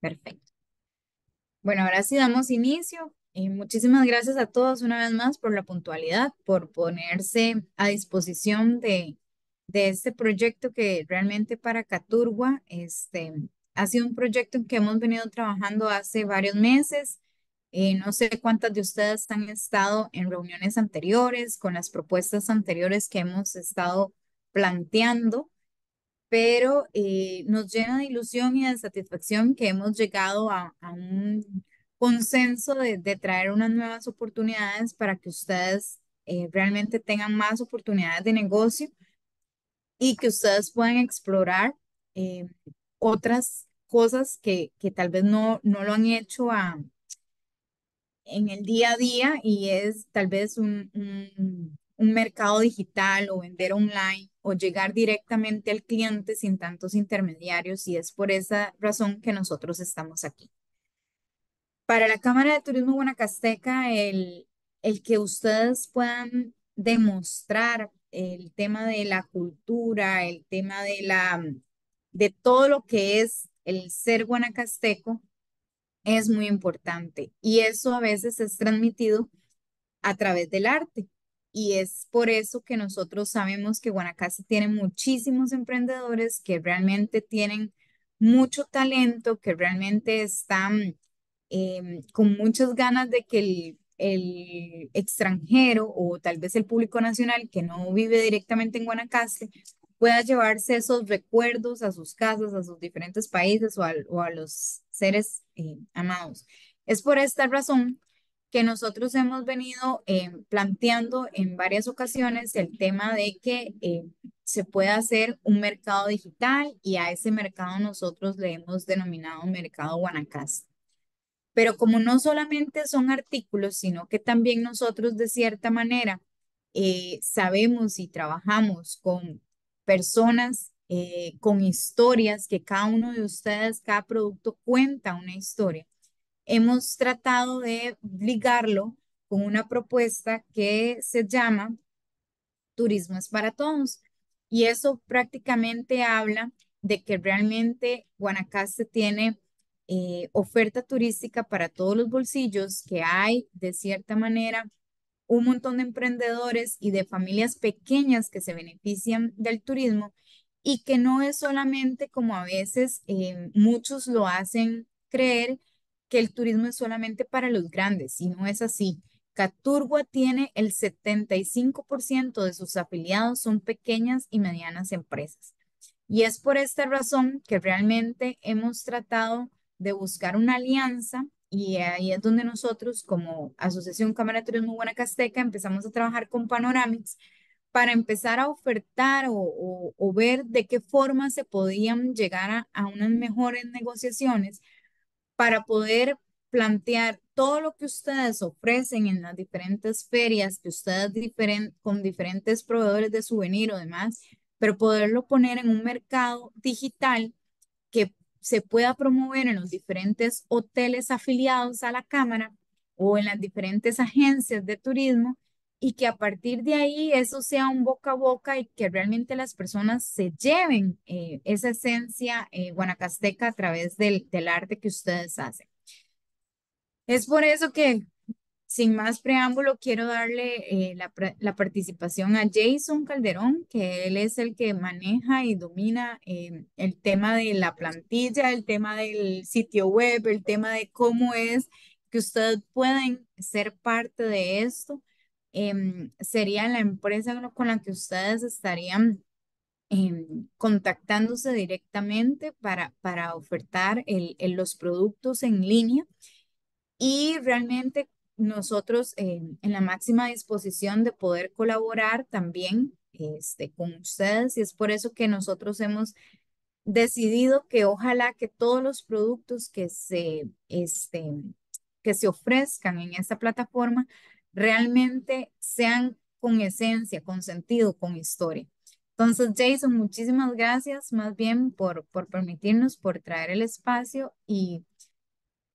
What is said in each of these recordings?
Perfecto. Bueno, ahora sí damos inicio. Eh, muchísimas gracias a todos una vez más por la puntualidad, por ponerse a disposición de, este proyecto que realmente para Caturgua este, ha sido un proyecto en que hemos venido trabajando hace varios meses. Eh, no sé cuántas de ustedes han estado en reuniones anteriores con las propuestas anteriores que hemos estado planteando pero eh, nos llena de ilusión y de satisfacción que hemos llegado a, a un consenso de, de, traer unas nuevas oportunidades para que ustedes eh, realmente tengan más oportunidades de negocio y que ustedes puedan explorar eh, otras cosas que, que tal vez no, no lo han hecho a, en el día a día y es tal vez un, un un mercado digital o vender online o llegar directamente al cliente sin tantos intermediarios y es por esa razón que nosotros estamos aquí. Para la Cámara de Turismo Guanacasteca, el, el que ustedes puedan demostrar el tema de la cultura, el tema de la de todo lo que es el ser guanacasteco es muy importante y eso a veces es transmitido a través del arte. Y es por eso que nosotros sabemos que Guanacaste tiene muchísimos emprendedores que realmente tienen mucho talento, que realmente están em, con muchas ganas de que el, extranjero o tal vez el público nacional que no vive directamente en Guanacaste pueda llevarse esos recuerdos a sus casas, a sus diferentes países o a, los seres eh, amados. Es por esta razón que nosotros hemos venido eh, planteando en varias ocasiones el tema de que eh, se puede hacer un mercado digital y a ese mercado nosotros le hemos denominado mercado Guanacaste. Pero como no solamente son artículos, sino que también nosotros de cierta manera eh, sabemos y trabajamos con personas con historias, que cada uno de ustedes, cada producto cuenta una historia hemos tratado de ligarlo con una propuesta que se llama Turismo es para Todos. Y eso prácticamente habla de que realmente Guanacaste tiene eh, oferta turística para todos los bolsillos, que hay de cierta manera un montón de emprendedores y de familias pequeñas que se benefician del turismo y que no es solamente como a veces eh, muchos lo hacen creer, que el turismo es solamente para los grandes y no es así. Caturgua tiene el 75% de sus afiliados son pequeñas y medianas empresas. Y es por esta razón que realmente hemos tratado de buscar una alianza y ahí es donde nosotros como Asociación Cámara de Turismo Guanacasteca empezamos a trabajar con Panoramics para empezar a ofertar o, ver de qué forma se podían llegar a unas mejores negociaciones para poder plantear todo lo que ustedes ofrecen en las diferentes ferias que ustedes con diferentes proveedores de souvenir o demás, pero poderlo poner en un mercado digital que se pueda promover en los diferentes hoteles afiliados a la Cámara o en las diferentes agencias de turismo y que a partir de ahí eso sea un boca a boca y que realmente las personas se lleven eh, esa esencia eh, guanacasteca a través del, del arte que ustedes hacen. Es por eso que, sin más preámbulo, quiero darle eh, la, la, participación a Jason Calderón, que él es el que maneja y domina el tema de la plantilla, el tema del sitio web, el tema de cómo es que ustedes pueden ser parte de esto Em, sería la empresa con la que ustedes estarían em, contactándose directamente para, para ofertar los productos en línea. Y realmente nosotros em, en la máxima disposición de poder colaborar también este, con ustedes y es por eso que nosotros hemos decidido que ojalá que todos los productos que se, este, que se ofrezcan en esta plataforma realmente sean con esencia, con sentido, con historia. Entonces, Jason, muchísimas gracias más bien por, por permitirnos, por traer el espacio y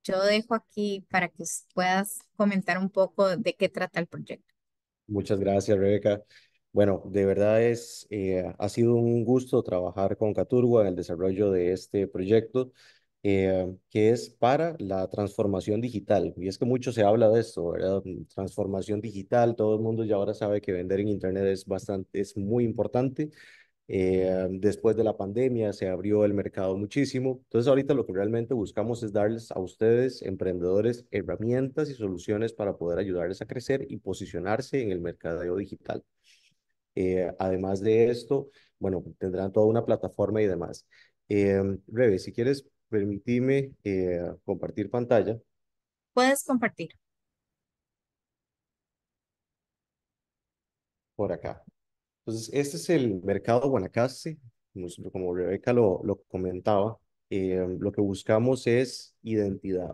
yo dejo aquí para que puedas comentar un poco de qué trata el proyecto. Muchas gracias, Rebeca. Bueno, de verdad es, eh, ha sido un gusto trabajar con Caturgo en el desarrollo de este proyecto. Eh, que es para la transformación digital. Y es que mucho se habla de esto, ¿verdad? Mm, transformación digital, todo el mundo ya ahora sabe que vender en Internet es bastante, es muy importante. Eh, después de la pandemia se abrió el mercado muchísimo. Entonces ahorita lo que realmente buscamos es darles a ustedes, emprendedores, herramientas y soluciones para poder ayudarles a crecer y posicionarse en el mercadeo digital. Eh, además de esto, bueno, tendrán toda una plataforma y demás. Rebe, si quieres Permitime eh, compartir pantalla. Puedes compartir. Por acá. Entonces, este es el mercado Guanacaste. Como Rebeca lo, comentaba, eh, lo que buscamos es identidad.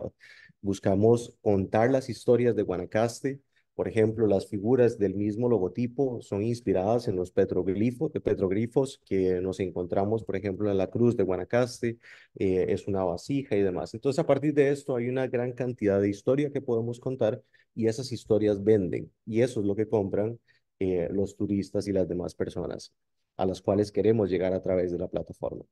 Buscamos contar las historias de Guanacaste, por ejemplo, las figuras del mismo logotipo son inspiradas en los eh, petroglifos, que nos encontramos, por ejemplo, en la cruz de Guanacaste, eh, es una vasija y demás. Entonces, a partir de esto hay una gran cantidad de historia que podemos contar y esas historias venden y eso es lo que compran eh, los turistas y las demás personas a las cuales queremos llegar a través de la plataforma.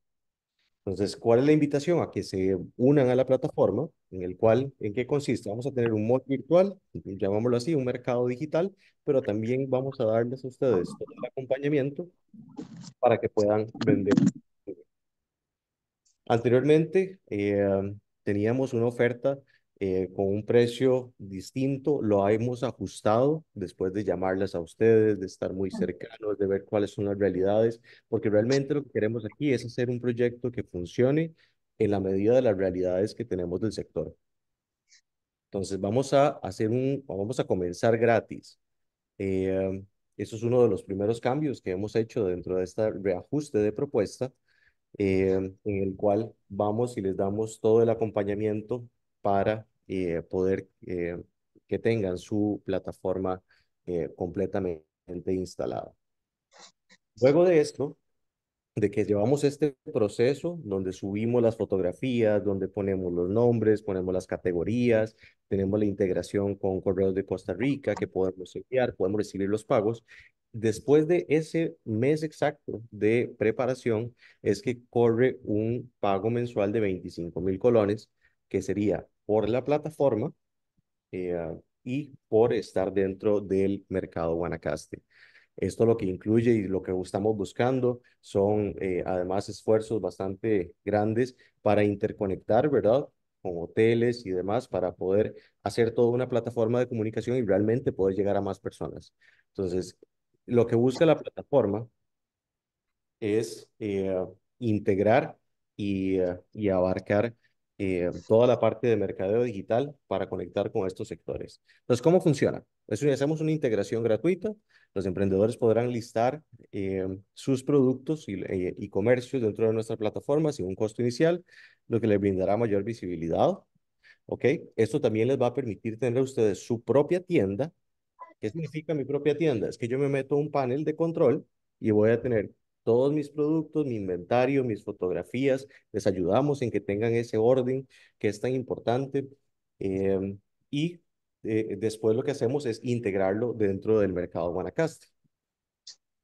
Entonces, ¿cuál es la invitación? A que se unan a la plataforma, en el cual, ¿en qué consiste? Vamos a tener un mod virtual, llamémoslo así, un mercado digital, pero también vamos a darles a ustedes todo el acompañamiento para que puedan vender. Anteriormente, eh, teníamos una oferta eh, con un precio distinto, lo hemos ajustado después de llamarlas a ustedes, de estar muy cercanos, de ver cuáles son las realidades, porque realmente lo que queremos aquí es hacer un proyecto que funcione en la medida de las realidades que tenemos del sector. Entonces vamos a hacer un, vamos a comenzar gratis. Eh, eso es uno de los primeros cambios que hemos hecho dentro de este reajuste de propuesta, eh, en el cual vamos y les damos todo el acompañamiento para eh, poder eh, que tengan su plataforma eh, completamente instalada. Luego de esto, de que llevamos este proceso donde subimos las fotografías, donde ponemos los nombres, ponemos las categorías, tenemos la integración con correos de Costa Rica que podemos enviar, podemos recibir los pagos. Después de ese mes exacto de preparación es que corre un pago mensual de 25 mil colones, que sería por la plataforma eh, ah, y por estar dentro del mercado Guanacaste. Esto lo que incluye y lo que estamos buscando son eh, además esfuerzos bastante grandes para interconectar, ¿verdad? Con hoteles y demás para poder hacer toda una plataforma de comunicación y realmente poder llegar a más personas. Entonces, lo que busca la plataforma es eh, integrar y ah, abarcar eh, toda la parte de mercadeo digital para conectar con estos sectores. Entonces, ¿cómo funciona? Eso hacemos una integración gratuita. Los emprendedores podrán listar eh, sus productos eh, y, comercios dentro de nuestra plataforma sin un costo inicial, lo que les brindará mayor visibilidad. ¿Ok? Esto también les va a permitir tener a ustedes su propia tienda. ¿Qué significa mi propia tienda? Es que yo me meto a un panel de control y voy a tener todos mis productos, mi inventario, mis fotografías, les ayudamos en que tengan ese orden que es tan importante em, y eh, después lo que hacemos es integrarlo dentro del mercado Guanacaste.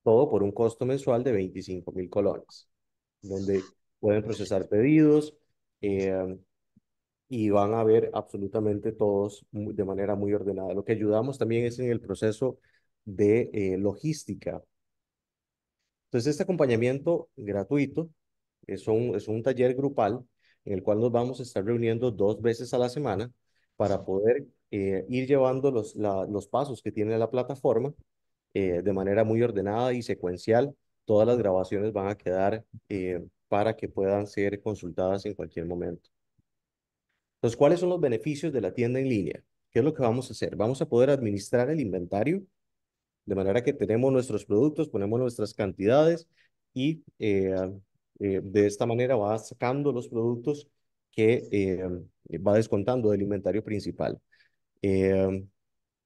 Todo por un costo mensual de 25 mil colones, donde pueden procesar pedidos em, y van a ver absolutamente todos de manera muy ordenada. Lo que ayudamos también es en el proceso de eh, logística entonces, este acompañamiento gratuito es un, es un taller grupal en el cual nos vamos a estar reuniendo dos veces a la semana para poder eh, ir llevando los, los pasos que tiene la plataforma eh, de manera muy ordenada y secuencial. Todas las grabaciones van a quedar eh, para que puedan ser consultadas en cualquier momento. Entonces, ¿cuáles son los beneficios de la tienda en línea? ¿Qué es lo que vamos a hacer? Vamos a poder administrar el inventario de manera que tenemos nuestros productos, ponemos nuestras cantidades y eh, eh, de esta manera va sacando los productos que eh, va descontando del inventario principal.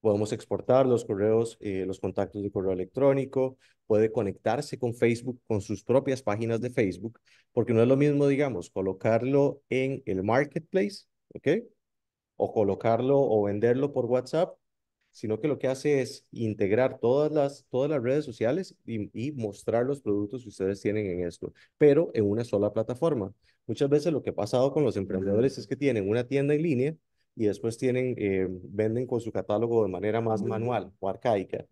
podemos exportar los correos, los contactos de correo electrónico, puede conectarse con Facebook, con sus propias páginas de Facebook, porque no es lo mismo, digamos, colocarlo en el marketplace, ¿ok? O colocarlo o venderlo por WhatsApp sino que lo que hace es integrar todas las, todas las redes sociales y, mostrar los productos que ustedes tienen en esto, pero en una sola plataforma. Muchas veces lo que ha pasado con los emprendedores es que tienen una tienda en línea y después tienen, eh, venden con su catálogo de manera más manual o arcaica.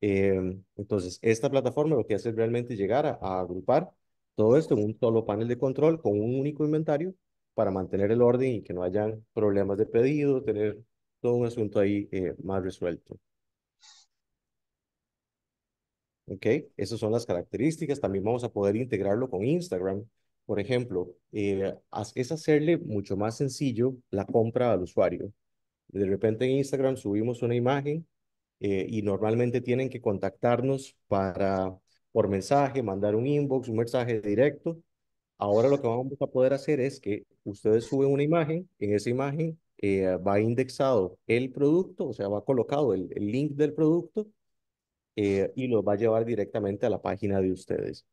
Eh, entonces, esta plataforma lo que hace es realmente llegar a, a agrupar todo esto en un solo panel de control con un único inventario para mantener el orden y que no hayan problemas de pedido, tener todo un asunto ahí eh, más resuelto. ¿Ok? Esas son las características. También vamos a poder integrarlo con Instagram. Por ejemplo, eh, es hacerle mucho más sencillo la compra al usuario. De repente en Instagram subimos una imagen eh, y normalmente tienen que contactarnos para por mensaje, mandar un inbox, un mensaje directo. Ahora lo que vamos a poder hacer es que ustedes suben una imagen, en esa imagen eh, va indexado el producto, o sea, va colocado el, link del producto eh, y lo va a llevar directamente a la página de ustedes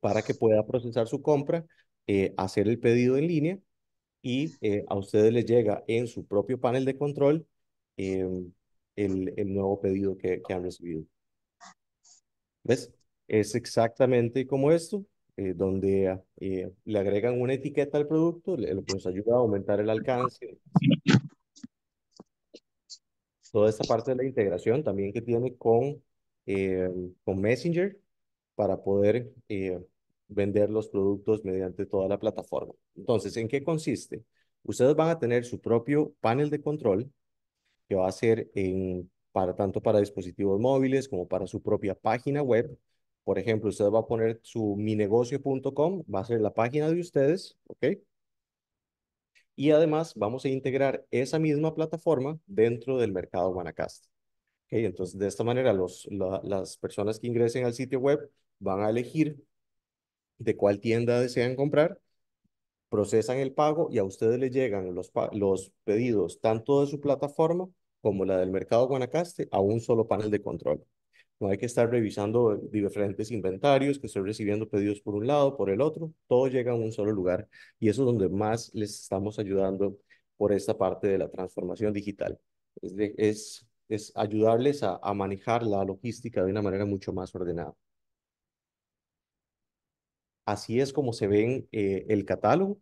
para que pueda procesar su compra, eh, hacer el pedido en línea y a ustedes les llega en su propio panel de control em, el, nuevo pedido que, que han recibido. ¿Ves? Es exactamente como esto. Eh, donde eh, le agregan una etiqueta al producto, lo que nos ayuda a aumentar el alcance. Toda esta parte de la integración también que tiene con, eh, con Messenger para poder vender los productos mediante toda la plataforma. Entonces, ¿en qué consiste? Ustedes van a tener su propio panel de control que va a ser en, para, tanto para dispositivos móviles como para su propia página web por ejemplo, usted va a poner su minegocio.com, va a ser la página de ustedes, ¿ok? Y además vamos a integrar esa misma plataforma dentro del mercado Guanacaste. ¿ok? entonces, de esta manera, los, las personas que ingresen al sitio web van a elegir de cuál tienda desean comprar, procesan el pago y a ustedes les llegan los pedidos tanto de su plataforma como la del mercado Guanacaste a un solo panel de control. No hay que estar revisando diferentes inventarios, que estoy recibiendo pedidos por un lado, por el otro. Todo llega a un solo lugar y eso es donde más les estamos ayudando por esta parte de la transformación digital. Es, es, es ayudarles a, manejar la logística de una manera mucho más ordenada. Así es como se ven eh, el catálogo.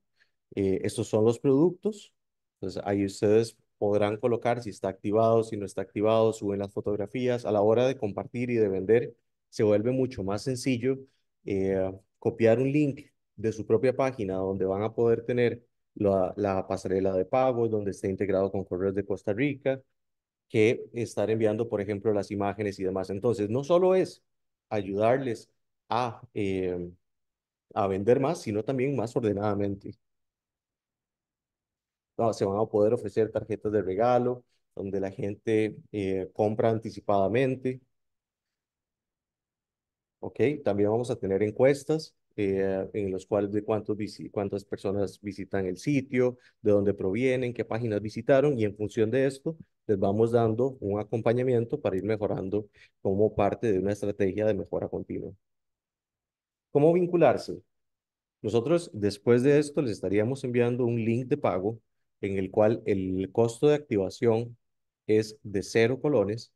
Eh, estos son los productos. Entonces ahí ustedes podrán colocar si está activado, si no está activado, suben las fotografías. A la hora de compartir y de vender, se vuelve mucho más sencillo eh, copiar un link de su propia página donde van a poder tener la, pasarela de pago, donde esté integrado con correos de Costa Rica, que estar enviando, por ejemplo, las imágenes y demás. Entonces, no solo es ayudarles a, eh, a vender más, sino también más ordenadamente se van a poder ofrecer tarjetas de regalo, donde la gente eh, compra anticipadamente. Ok, también vamos a tener encuestas eh, en los cuales de cuántos, cuántas personas visitan el sitio, de dónde provienen, qué páginas visitaron y en función de esto les vamos dando un acompañamiento para ir mejorando como parte de una estrategia de mejora continua. ¿Cómo vincularse? Nosotros después de esto les estaríamos enviando un link de pago en el cual el costo de activación es de cero colones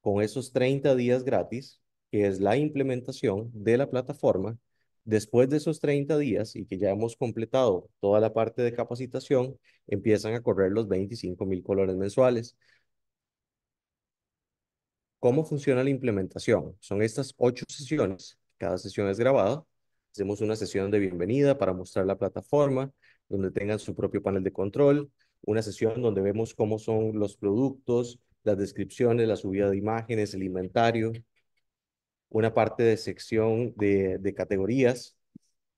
con esos 30 días gratis, que es la implementación de la plataforma. Después de esos 30 días y que ya hemos completado toda la parte de capacitación, empiezan a correr los 25 mil colones mensuales. ¿Cómo funciona la implementación? Son estas ocho sesiones, cada sesión es grabada. Hacemos una sesión de bienvenida para mostrar la plataforma, donde tengan su propio panel de control, una sesión donde vemos cómo son los productos, las descripciones, la subida de imágenes, el inventario, una parte de sección de, categorías,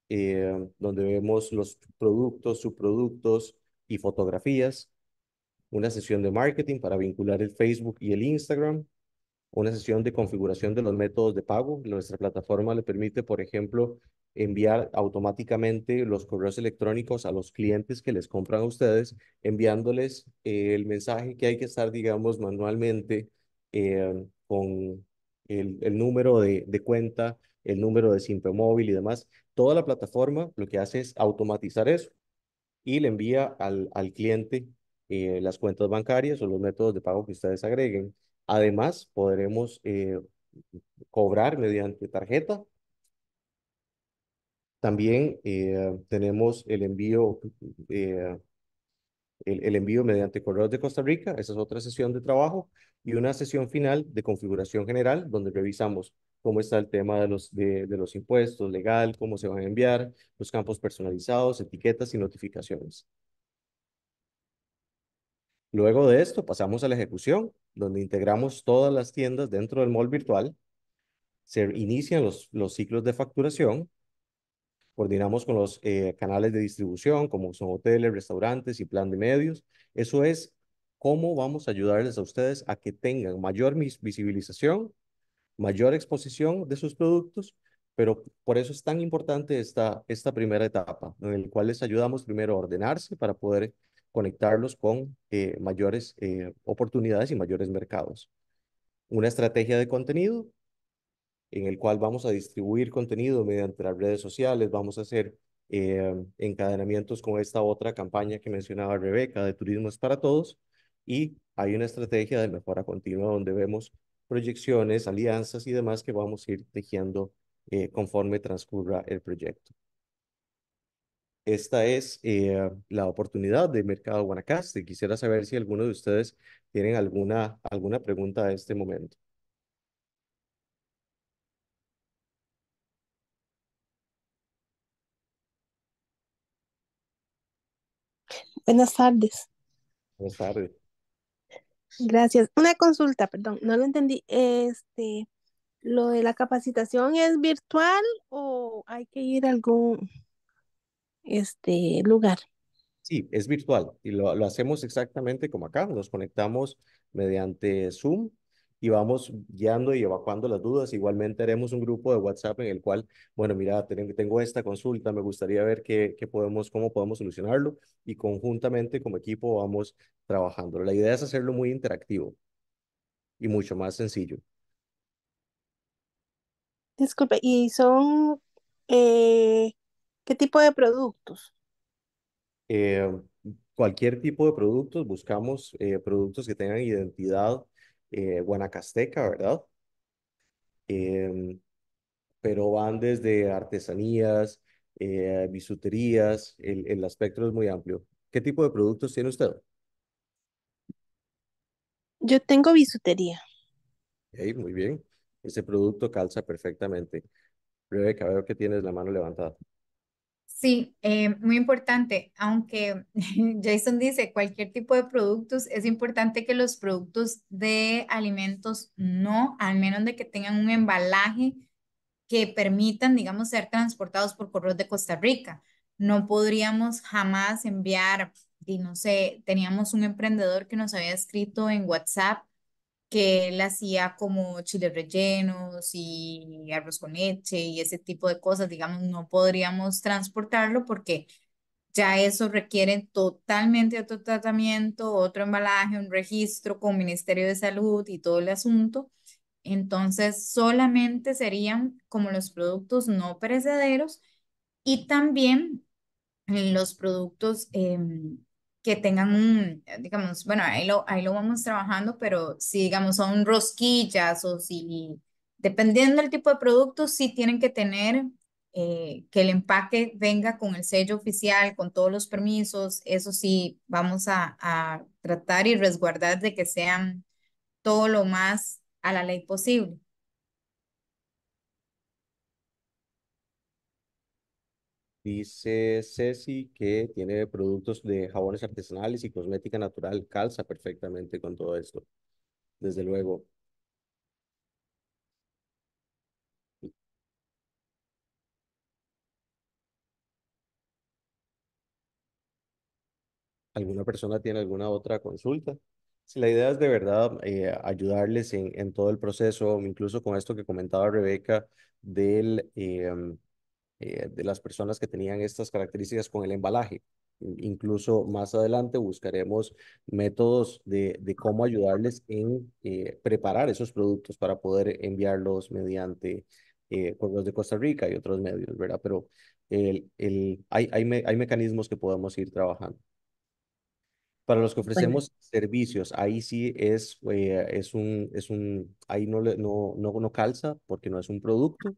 eh, donde vemos los productos, subproductos y fotografías, una sesión de marketing para vincular el Facebook y el Instagram, una sesión de configuración de los métodos de pago. Nuestra plataforma le permite, por ejemplo, enviar automáticamente los correos electrónicos a los clientes que les compran a ustedes, enviándoles eh, el mensaje que hay que estar, digamos, manualmente eh, con el, número de, cuenta, el número de simple móvil y demás. Toda la plataforma lo que hace es automatizar eso y le envía al, al cliente eh, las cuentas bancarias o los métodos de pago que ustedes agreguen. Además, podremos cobrar mediante tarjeta también eh, tenemos el envío, eh, el, el, envío mediante correos de Costa Rica, esa es otra sesión de trabajo, y una sesión final de configuración general, donde revisamos cómo está el tema de los, de, los impuestos, legal, cómo se van a enviar, los campos personalizados, etiquetas y notificaciones. Luego de esto pasamos a la ejecución, donde integramos todas las tiendas dentro del mall virtual, se inician los, los ciclos de facturación, Coordinamos con los eh, canales de distribución, como son hoteles, restaurantes y plan de medios. Eso es cómo vamos a ayudarles a ustedes a que tengan mayor visibilización, mayor exposición de sus productos, pero por eso es tan importante esta, esta primera etapa, en la cual les ayudamos primero a ordenarse para poder conectarlos con eh, mayores eh, oportunidades y mayores mercados. Una estrategia de contenido en el cual vamos a distribuir contenido mediante las redes sociales, vamos a hacer eh, encadenamientos con esta otra campaña que mencionaba Rebeca de Turismo es para Todos y hay una estrategia de mejora continua donde vemos proyecciones, alianzas y demás que vamos a ir tejiendo eh, conforme transcurra el proyecto. Esta es eh, la oportunidad de Mercado Guanacaste. Quisiera saber si alguno de ustedes tiene alguna, alguna pregunta a este momento. Buenas tardes. Buenas tardes. Gracias. Una consulta, perdón, no lo entendí. Este, ¿lo de la capacitación es virtual o hay que ir a algún este, lugar? Sí, es virtual y lo, lo hacemos exactamente como acá. Nos conectamos mediante Zoom y vamos guiando y evacuando las dudas. Igualmente haremos un grupo de WhatsApp en el cual, bueno, mira, tengo esta consulta, me gustaría ver qué, podemos, cómo podemos solucionarlo y conjuntamente como equipo vamos trabajando. La idea es hacerlo muy interactivo y mucho más sencillo. Disculpe, ¿y son eh, qué tipo de productos? Eh, cualquier tipo de productos, buscamos eh, productos que tengan identidad eh, guanacasteca, ¿verdad? Em, pero van desde artesanías, eh, bisuterías, el, el espectro es muy amplio. ¿Qué tipo de productos tiene usted? Yo tengo bisutería. Ahí, muy bien. Ese producto calza perfectamente. Rebeca, veo que tienes la mano levantada. Sí, eh, muy importante, aunque Jason dice, cualquier tipo de productos, es importante que los productos de alimentos no, al menos de que tengan un embalaje que permitan, digamos, ser transportados por correos de Costa Rica. No podríamos jamás enviar, y no sé, teníamos un emprendedor que nos había escrito en WhatsApp que él hacía como chiles rellenos y arroz con leche y ese tipo de cosas, digamos, no podríamos transportarlo porque ya eso requiere totalmente otro tratamiento, otro embalaje, un registro con Ministerio de Salud y todo el asunto. Entonces, solamente serían como los productos no perecederos y también los productos em, que tengan un, eh, digamos, bueno, ahí lo, ahí lo vamos trabajando, pero si, digamos, son rosquillas o si, dependiendo del tipo de producto, sí tienen que tener eh, que el empaque venga con el sello oficial, con todos los permisos, eso sí, vamos a, a tratar y resguardar de que sean todo lo más a la ley posible. Dice Ceci que tiene productos de jabones artesanales y cosmética natural. Calza perfectamente con todo esto. Desde luego. ¿Alguna persona tiene alguna otra consulta? Si la idea es de verdad eh, ayudarles en, todo el proceso, incluso con esto que comentaba Rebeca del... Em, eh, de las personas que tenían estas características con el embalaje. Incluso más adelante buscaremos métodos de, cómo ayudarles en eh, preparar esos productos para poder enviarlos mediante eh, de Costa Rica y otros medios, ¿verdad? Pero el, el, hay, mecanismos que podemos ir trabajando. Para los que ofrecemos servicios, ahí sí es, eh, es un, es un, ahí no, no, no, no calza porque no es un producto,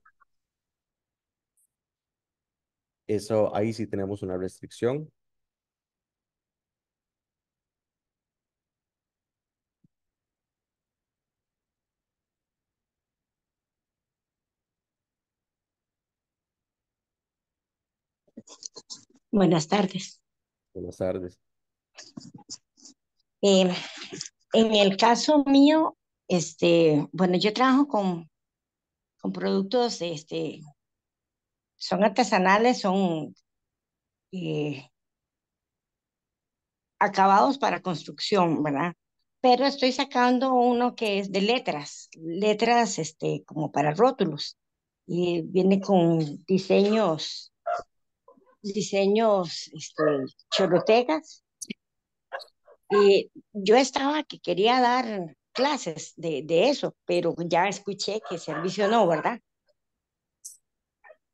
eso ahí sí tenemos una restricción. Buenas tardes. Buenas tardes. Em, en el caso mío, este, bueno, yo trabajo con, con productos este, son artesanales, son eh, acabados para construcción, ¿verdad? Pero estoy sacando uno que es de letras, letras este, como para rótulos, y viene con diseños, diseños este, chorotegas. Y yo estaba que quería dar clases de, de eso, pero ya escuché que servicio no, ¿verdad?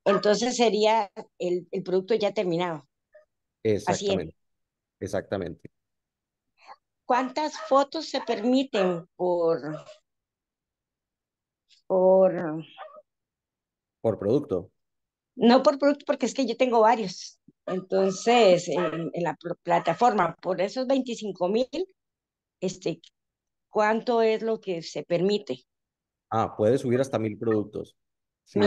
Entonces sería el, producto ya terminado. Exactamente. Exactamente. ¿Cuántas fotos se permiten por, por... Por producto. No por producto, porque es que yo tengo varios. Entonces, en, la plataforma, por esos 25 mil, este, ¿cuánto es lo que se permite? Ah, puede subir hasta mil productos. Sí,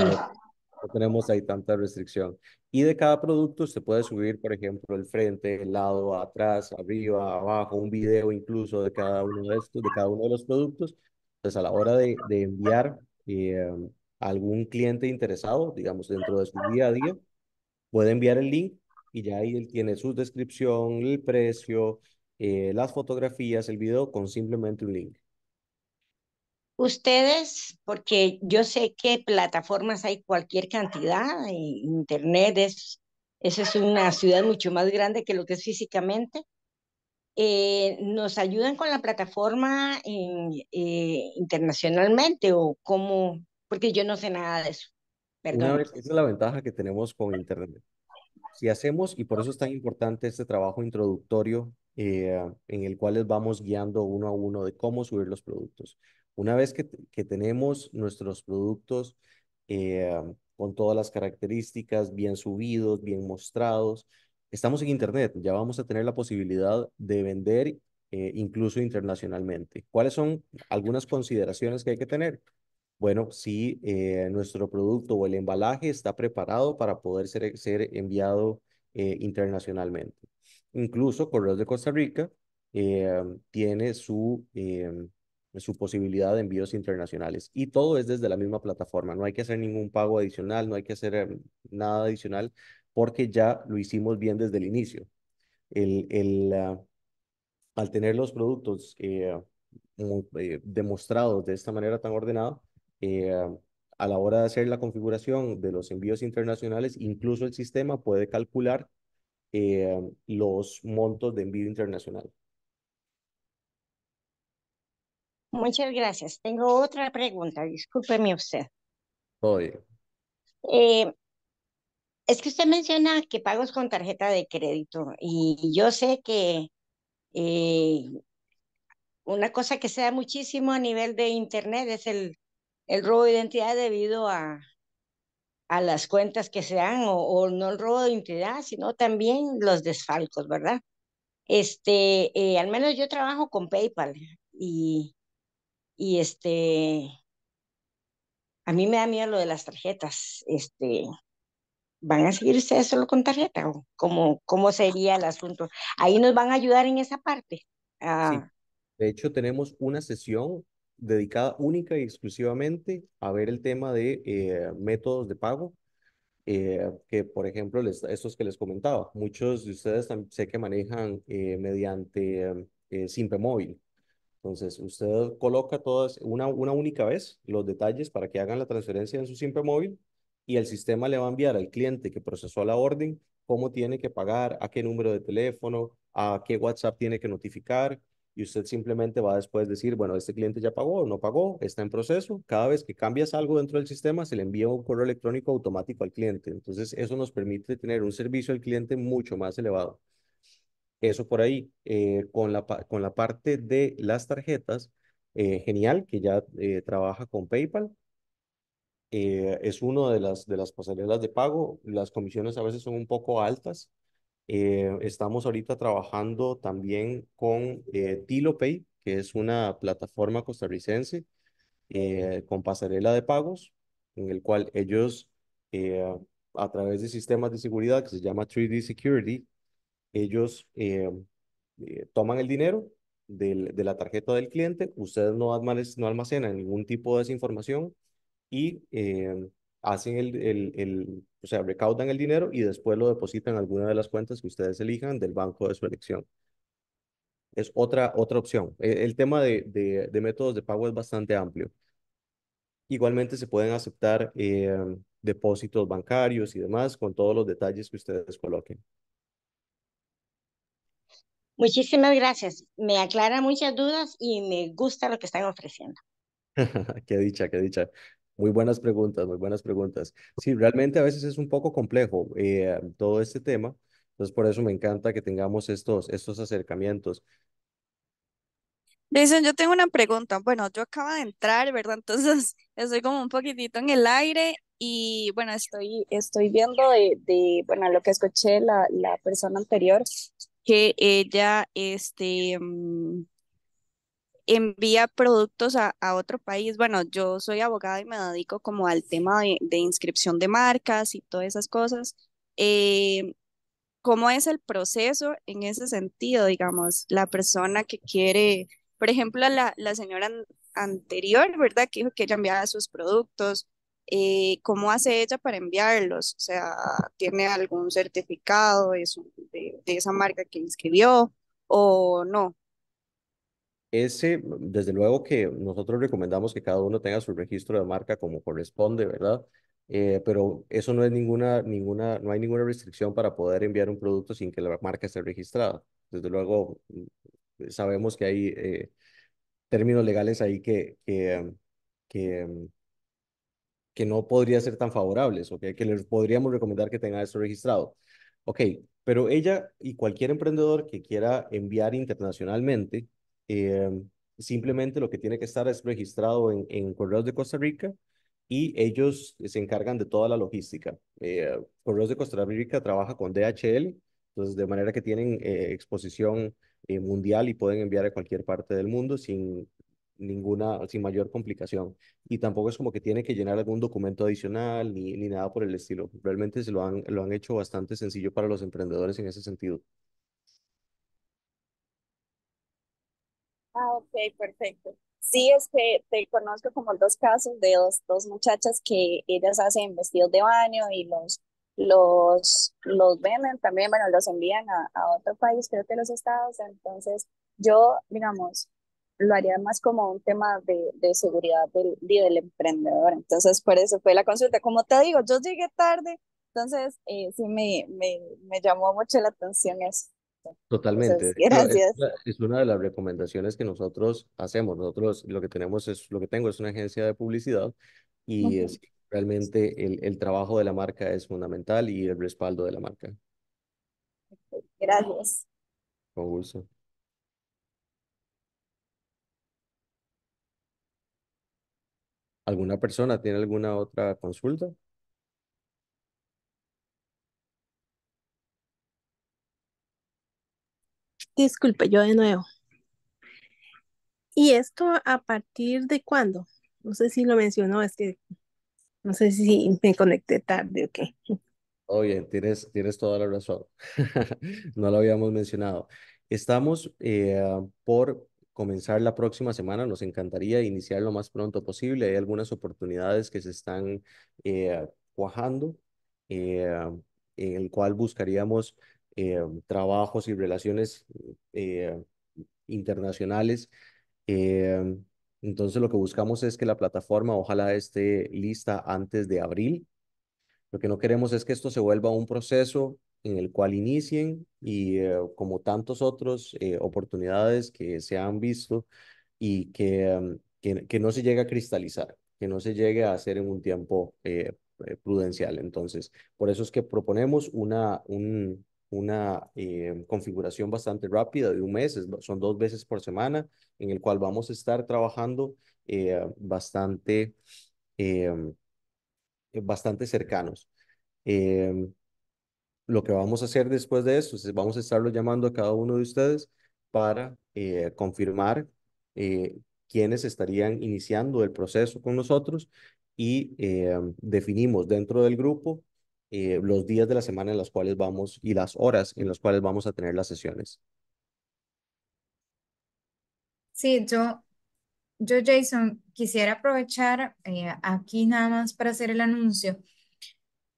no tenemos ahí tanta restricción. Y de cada producto se puede subir, por ejemplo, el frente, el lado, atrás, arriba, abajo, un video incluso de cada uno de estos, de cada uno de los productos. Entonces, pues, a la hora de, de enviar a eh, algún cliente interesado, digamos, dentro de su día a día, puede enviar el link y ya ahí él tiene su descripción, el precio, eh, las fotografías, el video con simplemente un link. Ustedes, porque yo sé que plataformas hay cualquier cantidad, Internet es, esa es una ciudad mucho más grande que lo que es físicamente, eh, ¿nos ayudan con la plataforma eh, internacionalmente o cómo? Porque yo no sé nada de eso. esa es la ventaja que tenemos con Internet. Si hacemos, y por eso es tan importante este trabajo introductorio eh, en el cual les vamos guiando uno a uno de cómo subir los productos. Una vez que, que tenemos nuestros productos eh, con todas las características, bien subidos, bien mostrados, estamos en Internet, ya vamos a tener la posibilidad de vender eh, incluso internacionalmente. ¿Cuáles son algunas consideraciones que hay que tener? Bueno, si eh, nuestro producto o el embalaje está preparado para poder ser, ser enviado internacionalmente. Incluso Correos de Costa Rica tiene su em, su posibilidad de envíos internacionales. Y todo es desde la misma plataforma, no hay que hacer ningún pago adicional, no hay que hacer em, nada adicional, porque ya lo hicimos bien desde el inicio. El, el, ah, al tener los productos eh, eh, demostrados de esta manera tan ordenada, eh, a la hora de hacer la configuración de los envíos internacionales, incluso el sistema puede calcular los montos de envío internacional. Muchas gracias. Tengo otra pregunta, discúlpeme usted. Oye. Eh, es que usted menciona que pagos con tarjeta de crédito y yo sé que eh, una cosa que se da muchísimo a nivel de Internet es el, robo de identidad debido a, a las cuentas que se dan o, no el robo de identidad, sino también los desfalcos, ¿verdad? Este, eh, al menos yo trabajo con PayPal y y este, a mí me da miedo lo de las tarjetas. Este, ¿Van a seguirse ustedes solo con tarjeta? ¿O cómo, ¿Cómo sería el asunto? Ahí nos van a ayudar en esa parte. Ah. De hecho, tenemos una sesión dedicada única y exclusivamente a ver el tema de eh, métodos de pago, eh, que por ejemplo, esos que les comentaba, muchos de ustedes sé que manejan eh, mediante mediante móvil entonces, usted coloca todas una, una única vez los detalles para que hagan la transferencia en su simple móvil y el sistema le va a enviar al cliente que procesó la orden cómo tiene que pagar, a qué número de teléfono, a qué WhatsApp tiene que notificar y usted simplemente va a después decir, bueno, este cliente ya pagó o no pagó, está en proceso. Cada vez que cambias algo dentro del sistema, se le envía un correo electrónico automático al cliente. Entonces, eso nos permite tener un servicio al cliente mucho más elevado. Eso por ahí, eh, con, la, con la parte de las tarjetas, eh, genial, que ya eh, trabaja con PayPal. es una de las, de las pasarelas de pago. Las comisiones a veces son un poco altas. estamos ahorita trabajando también con TiloPay, que es una plataforma costarricense con pasarela de pagos, en el cual ellos, a través de sistemas de seguridad que se llama 3D Security, ellos eh, eh, toman el dinero del, de la tarjeta del cliente, ustedes no, almacenan ningún tipo de esa información y eh, hacen el, el, el, o sea, recaudan el dinero y después lo depositan en alguna de las cuentas que ustedes elijan del banco de su elección. Es otra, otra opción. E-, el, tema de, de, métodos de pago es bastante amplio. Igualmente se pueden aceptar depósitos bancarios y demás con todos los detalles que ustedes coloquen. Muchísimas gracias. Me aclara muchas dudas y me gusta lo que están ofreciendo. qué dicha, qué dicha. Muy buenas preguntas, muy buenas preguntas. Sí, realmente a veces es un poco complejo eh, todo este tema. Entonces, por eso me encanta que tengamos estos, estos acercamientos. Jason, yo tengo una pregunta. Bueno, yo acabo de entrar, ¿verdad? Entonces, estoy como un poquitito en el aire y bueno, estoy, estoy viendo de, de bueno, lo que escuché la, la persona anterior, que ella este, mm, envía productos a, otro país. Bueno, yo soy abogada y me dedico como al tema de, inscripción de marcas y todas esas cosas. Eh, ¿Cómo es el proceso en ese sentido, digamos, la persona que quiere, por ejemplo, la, la señora anterior, ¿verdad? Que dijo que ella enviaba sus productos, eh, ¿Cómo hace ella para enviarlos? O sea, ¿tiene algún certificado de, esa marca que inscribió o no? Ese, desde luego que nosotros recomendamos que cada uno tenga su registro de marca como corresponde, ¿verdad? Eh, pero eso no es ninguna, ninguna, no hay ninguna restricción para poder enviar un producto sin que la marca esté registrada. Desde luego, mm, sabemos que hay eh, términos legales ahí que, que, em, que em, que no podría ser tan favorables, o que les podríamos recomendar que tengan eso registrado. Ok, pero ella y cualquier emprendedor que quiera enviar internacionalmente, em, simplemente lo que tiene que estar es registrado en, Correos de Costa Rica y ellos se encargan de toda la logística. Eh, Correos de Costa Rica trabaja con DHL, entonces de manera que tienen eh, exposición eh, mundial y pueden enviar a cualquier parte del mundo sin ninguna, sin mayor complicación. Y tampoco es como que tiene que llenar algún documento adicional ni, ni nada por el estilo. Realmente se lo han, lo han hecho bastante sencillo para los emprendedores en ese sentido. Ah, ok, perfecto. Sí, es que te conozco como dos casos de dos, dos muchachas que ellas hacen vestidos de baño y los, los, los venden también, bueno, los envían a, a otro país, creo que los estados. Entonces, yo, digamos, lo haría más como un tema de, seguridad del, del emprendedor. Entonces, por eso fue la consulta. Como te digo, yo llegué tarde, entonces eh, sí me, me, llamó mucho la atención eso. Totalmente. gracias. es, una de las recomendaciones que nosotros hacemos. Nosotros lo que tenemos es, lo que tengo es una agencia de publicidad y es realmente el, el trabajo de la marca es fundamental y el respaldo de la marca. Gracias. Con gusto. ¿Alguna persona tiene alguna otra consulta? Disculpe, yo de nuevo. ¿Y esto a partir de cuándo? No sé si lo mencionó, es que no sé si me conecté tarde o qué. Oye, tienes, tienes toda la razón. no lo habíamos mencionado. Estamos eh, por comenzar la próxima semana. Nos encantaría iniciar lo más pronto posible. Hay algunas oportunidades que se están eh, cuajando, eh, en el cual buscaríamos eh, trabajos y relaciones internacionales. entonces lo que buscamos es que la plataforma ojalá esté lista antes de abril. Lo que no queremos es que esto se vuelva un proceso en el cual inicien y eh, como tantos otros eh, oportunidades que se han visto y que, em, que, que, no se llega a cristalizar, que no se llegue a hacer en un tiempo eh, prudencial. Entonces, por eso es que proponemos una, un, una configuración bastante rápida de un mes, son dos veces por semana, en el cual vamos a estar trabajando bastante, em, bastante cercanos. Em, lo que vamos a hacer después de eso es vamos a estarlo llamando a cada uno de ustedes para eh, confirmar eh, quiénes estarían iniciando el proceso con nosotros y eh, definimos dentro del grupo los días de la semana en los cuales vamos y las horas en las cuales vamos a tener las sesiones. Sí, yo, yo Jason, quisiera aprovechar aquí nada más para hacer el anuncio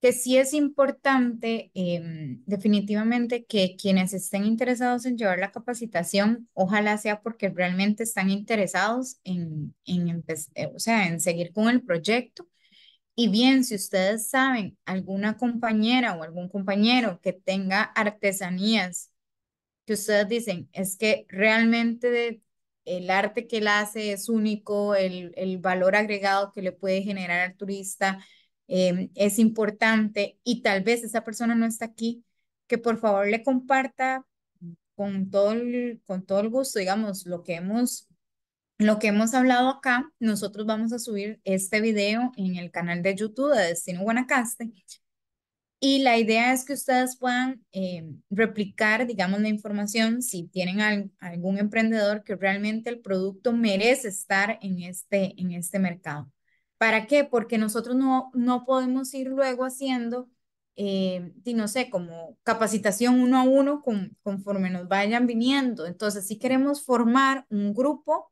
que sí es importante em, definitivamente que quienes estén interesados en llevar la capacitación, ojalá sea porque realmente están interesados en, eh, o sea, en seguir con el proyecto. Y bien, si ustedes saben alguna compañera o algún compañero que tenga artesanías que ustedes dicen, es que realmente el arte que él hace es único, el, el valor agregado que le puede generar al turista, Em, es importante y tal vez esa persona no está aquí, que por favor le comparta con todo el, con todo el gusto, digamos, lo que hemos lo que hemos hablado acá, nosotros vamos a subir este video en el canal de YouTube de Destino Guanacaste. Y la idea es que ustedes puedan em, replicar, digamos, la información si tienen algún emprendedor que realmente el producto merece estar en este, en este mercado. ¿Para qué? Porque nosotros no, no podemos ir luego haciendo, eh, y no sé, como capacitación uno a uno con, conforme nos vayan viniendo. Entonces, si queremos formar un grupo,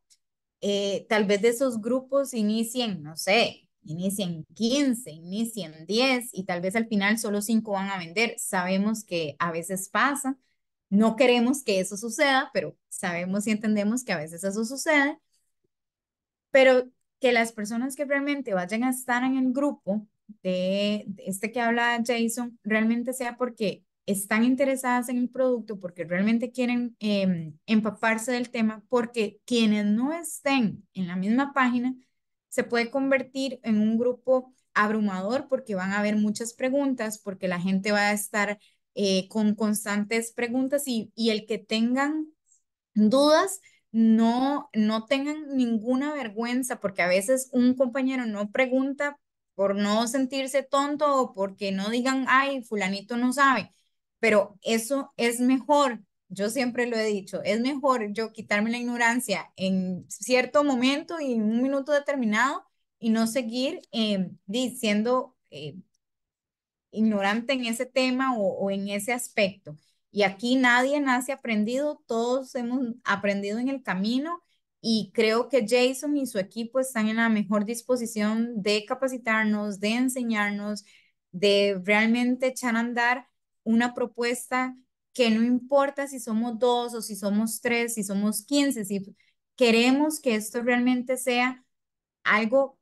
eh, tal vez de esos grupos inicien, no sé, inicien 15, inicien 10 y tal vez al final solo 5 van a vender. Sabemos que a veces pasa, no queremos que eso suceda, pero sabemos y entendemos que a veces eso sucede. Pero que las personas que realmente vayan a estar en el grupo de, este que habla Jason, realmente sea porque están interesadas en el producto, porque realmente quieren eh, empaparse del tema, porque quienes no estén en la misma página se puede convertir en un grupo abrumador porque van a haber muchas preguntas, porque la gente va a estar eh, con constantes preguntas y el que tengan dudas no, no tengan ninguna vergüenza, porque a veces un compañero no pregunta por no sentirse tonto o porque no digan, ay, fulanito no sabe, pero eso es mejor. Yo siempre lo he dicho, es mejor yo quitarme la ignorancia en cierto momento y en un minuto determinado y no seguir eh, diciendo eh, ignorante en ese tema o en ese aspecto. Y aquí nadie nace aprendido, todos hemos aprendido en el camino y creo que Jason y su equipo están en la mejor disposición de capacitarnos, de enseñarnos, de realmente echar a andar una propuesta que no importa si somos dos o si somos tres, si somos quince, si queremos que esto realmente sea algo,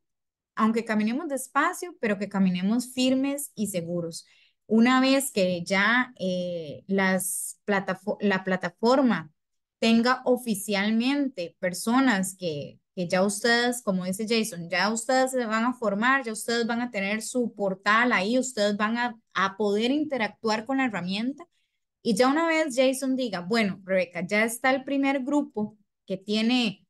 aunque caminemos despacio, pero que caminemos firmes y seguros. Una vez que ya eh, las la plataforma tenga oficialmente personas que, que ya ustedes, como dice Jason, ya ustedes se van a formar, ya ustedes van a tener su portal ahí, ustedes van a, a poder interactuar con la herramienta. Y ya una vez Jason diga, bueno, Rebeca, ya está el primer grupo que tiene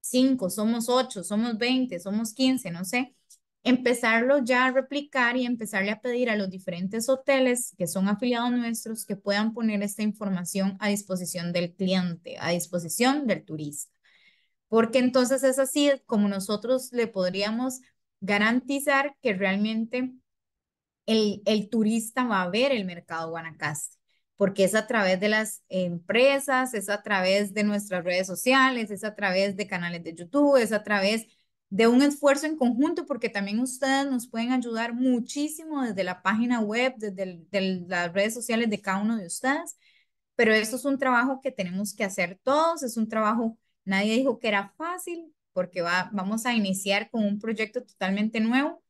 cinco somos ocho somos veinte somos quince no sé, empezarlo ya a replicar y empezarle a pedir a los diferentes hoteles que son afiliados nuestros que puedan poner esta información a disposición del cliente, a disposición del turista. Porque entonces es así como nosotros le podríamos garantizar que realmente el, el turista va a ver el mercado Guanacaste, porque es a través de las empresas, es a través de nuestras redes sociales, es a través de canales de YouTube, es a través de un esfuerzo en conjunto, porque también ustedes nos pueden ayudar muchísimo desde la página web, desde las redes sociales de cada uno de ustedes, pero esto es un trabajo que tenemos que hacer todos, es un trabajo, nadie dijo que era fácil, porque va, vamos a iniciar con un proyecto totalmente nuevo,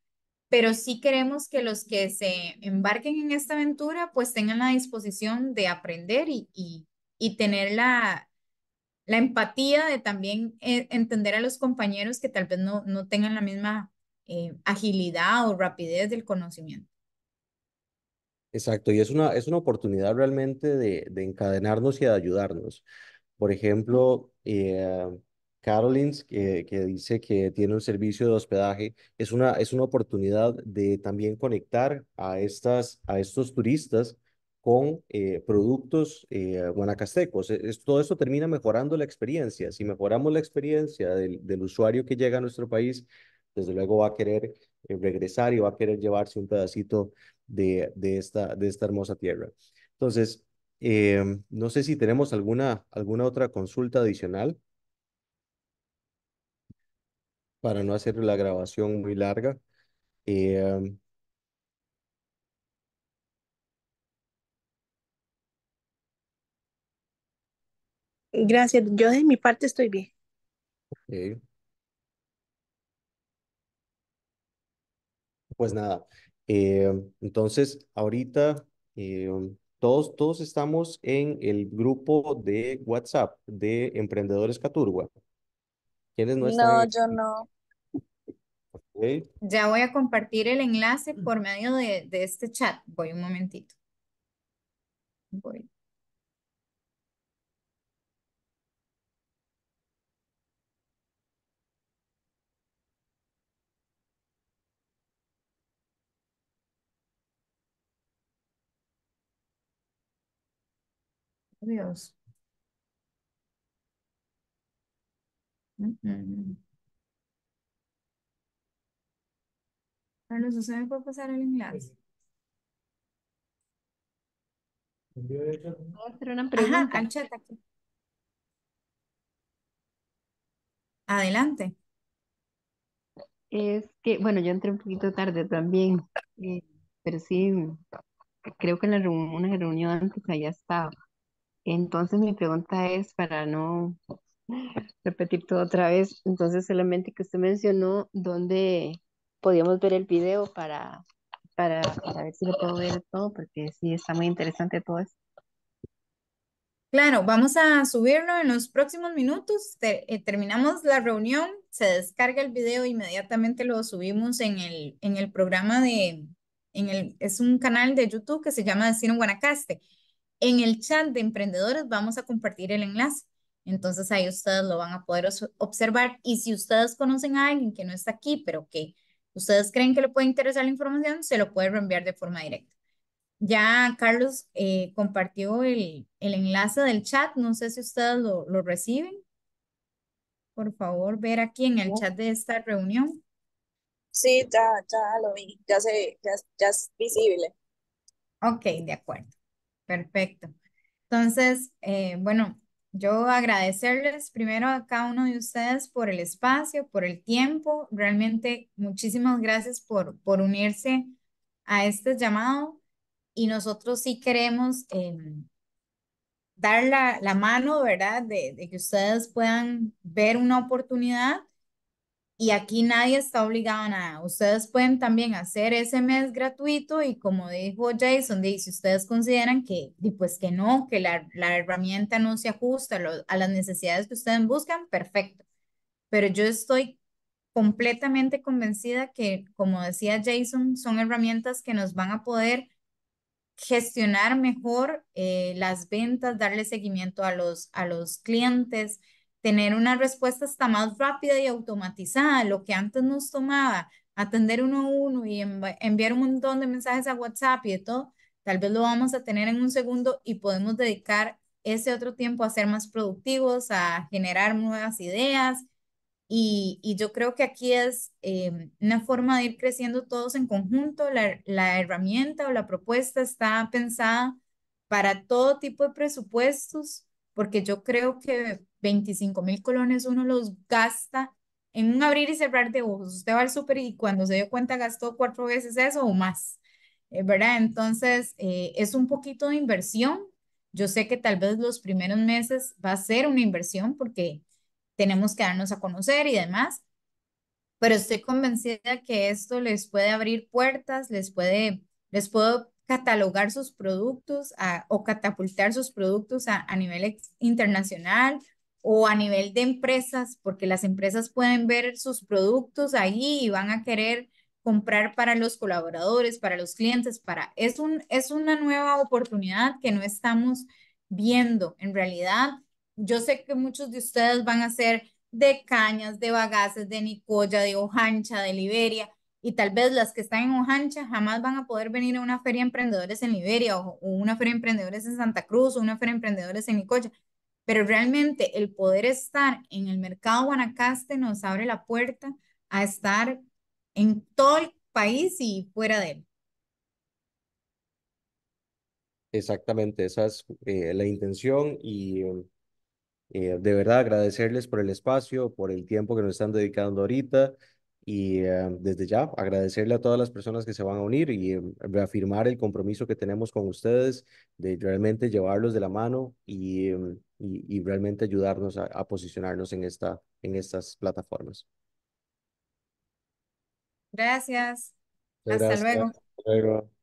pero sí queremos que los que se embarquen en esta aventura, pues tengan la disposición de aprender y, y, y tener la, la empatía de también eh, entender a los compañeros que tal vez no, no tengan la misma eh, agilidad o rapidez del conocimiento. Exacto, y es una, es una oportunidad realmente de, encadenarnos y de ayudarnos. Por ejemplo, eh, que, que, dice que tiene un servicio de hospedaje, es una, es una oportunidad de también conectar a, estas, a estos turistas con eh, productos eh, guanacastecos. E-, todo eso termina mejorando la experiencia. Si mejoramos la experiencia del, del usuario que llega a nuestro país, desde luego va a querer eh, regresar y va a querer llevarse un pedacito de, de, esta, de esta hermosa tierra. Entonces, no sé si tenemos alguna, alguna otra consulta adicional para no hacer la grabación muy larga. Gracias. Yo de mi parte estoy bien. Ok, Pues nada, eh, entonces ahorita eh, todos, todos estamos en el grupo de WhatsApp de Emprendedores Caturgua. ¿Quiénes no están No, yo no. Ya voy a compartir el enlace mm. por medio de este chat. Voy un momentito. Voy. Dios. Mm no Carlos, ¿usted me puede pasar el enlace? Voy a hacer una pregunta. Adelante. Es que, bueno, yo entré un poquito tarde también, eh, pero sí, creo que en la, una reunión antes allá estaba. Entonces mi pregunta es, para no repetir todo otra vez, entonces solamente que usted mencionó dónde podíamos ver el video para, para, ver si lo puedo ver todo, porque sí está muy interesante todo esto. Claro, vamos a subirlo en los próximos minutos. Eh, terminamos la reunión, se descarga el video, inmediatamente lo subimos en el, en el programa de, en el, es un canal de YouTube que se llama Destino Guanacaste. En el chat de emprendedores vamos a compartir el enlace. Entonces ahí ustedes lo van a poder observar. Y si ustedes conocen a alguien que no está aquí, pero que ustedes creen que le puede interesar la información, se lo pueden reenviar de forma directa. Ya Carlos eh, compartió el, el, enlace del chat. No sé si ustedes lo, reciben. Por favor, ver aquí en el chat de esta reunión. Sí, ya, ya lo vi, ya es visible. Ok, de acuerdo. Perfecto. Entonces, eh, bueno, yo agradecerles primero a cada uno de ustedes por el espacio, por el tiempo. Realmente muchísimas gracias por, por unirse a este llamado y nosotros sí queremos em, dar la, mano, ¿verdad? De, de que ustedes puedan ver una oportunidad y aquí nadie está obligado a nada. Ustedes pueden también hacer ese mes gratuito y como dijo Jason, si ustedes consideran que, pues que no, que la, herramienta no se ajusta a las necesidades que ustedes buscan, perfecto. Pero yo estoy completamente convencida que, como decía Jason, son herramientas que nos van a poder gestionar mejor eh, las ventas, darle seguimiento a los, a los clientes, tener una respuesta hasta más rápida y automatizada, lo que antes nos tomaba atender uno a uno y enviar un montón de mensajes a WhatsApp y de todo, tal vez lo vamos a tener en un segundo y podemos dedicar ese otro tiempo a ser más productivos, a generar nuevas ideas. Y, y yo creo que aquí es eh, una forma de ir creciendo todos en conjunto. La, la herramienta o la propuesta está pensada para todo tipo de presupuestos, porque yo creo que 25 mil colones uno los gasta en un abrir y cerrar de ojos. Usted va al súper y cuando se dio cuenta gastó cuatro veces eso o más, eh, ¿verdad? Entonces, eh, es un poquito de inversión. Yo sé que tal vez los primeros meses va a ser una inversión porque tenemos que darnos a conocer y demás, pero estoy convencida que esto les puede abrir puertas, les puede, les puedo catalogar sus productos o catapultar sus productos a, nivel internacional o a nivel de empresas, porque las empresas pueden ver sus productos ahí y van a querer comprar para los colaboradores, para los clientes, para es un es una nueva oportunidad que no estamos viendo. En realidad, yo sé que muchos de ustedes van a ser de cañas, de bagaces, de Nicoya, de Ojancha, de Liberia, y tal vez las que están en Ojancha jamás van a poder venir a una feria de emprendedores en Liberia o, una feria de emprendedores en Santa Cruz o una feria de emprendedores en Nicoya. Pero realmente el poder estar en el mercado Guanacaste nos abre la puerta a estar en todo el país y fuera de él. Exactamente, esa es eh, la intención y eh, de verdad agradecerles por el espacio, por el tiempo que nos están dedicando ahorita. Y eh, desde ya agradecerle a todas las personas que se van a unir y mm, reafirmar el compromiso que tenemos con ustedes de realmente llevarlos de la mano y, mm, y, realmente ayudarnos a, posicionarnos en, esta, en estas plataformas. Gracias. Hasta luego. Hasta luego.